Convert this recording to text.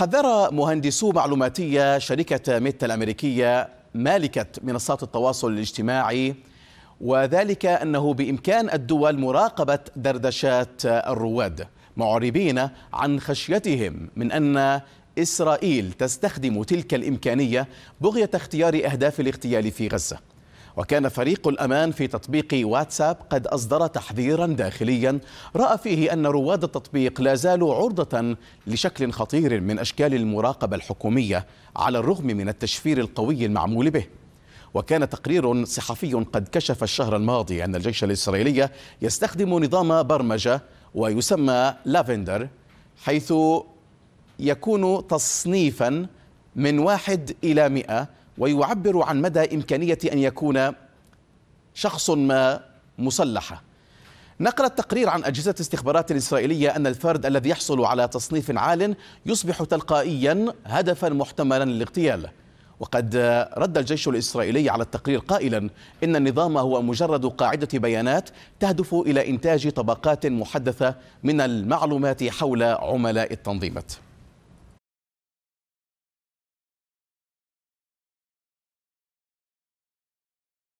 حذر مهندسو معلوماتية شركة ميتا الأمريكية مالكة منصات التواصل الاجتماعي وذلك أنه بإمكان الدول مراقبة دردشات الرواد معربين عن خشيتهم من أن إسرائيل تستخدم تلك الإمكانية بغية اختيار أهداف الاغتيال في غزة وكان فريق الأمان في تطبيق واتساب قد أصدر تحذيرا داخليا رأى فيه أن رواد التطبيق لا زالوا عرضة لشكل خطير من أشكال المراقبة الحكومية على الرغم من التشفير القوي المعمول به وكان تقرير صحفي قد كشف الشهر الماضي أن الجيش الإسرائيلي يستخدم نظام برمجة ويسمى لافندر حيث يكون تصنيفا من واحد إلى مئة ويعبر عن مدى إمكانية أن يكون شخص ما مسلحة نقل التقرير عن أجهزة استخبارات إسرائيلية أن الفرد الذي يحصل على تصنيف عال يصبح تلقائيا هدفا محتملا للاغتيال وقد رد الجيش الإسرائيلي على التقرير قائلا إن النظام هو مجرد قاعدة بيانات تهدف إلى إنتاج طبقات محدثة من المعلومات حول عملاء التنظيمات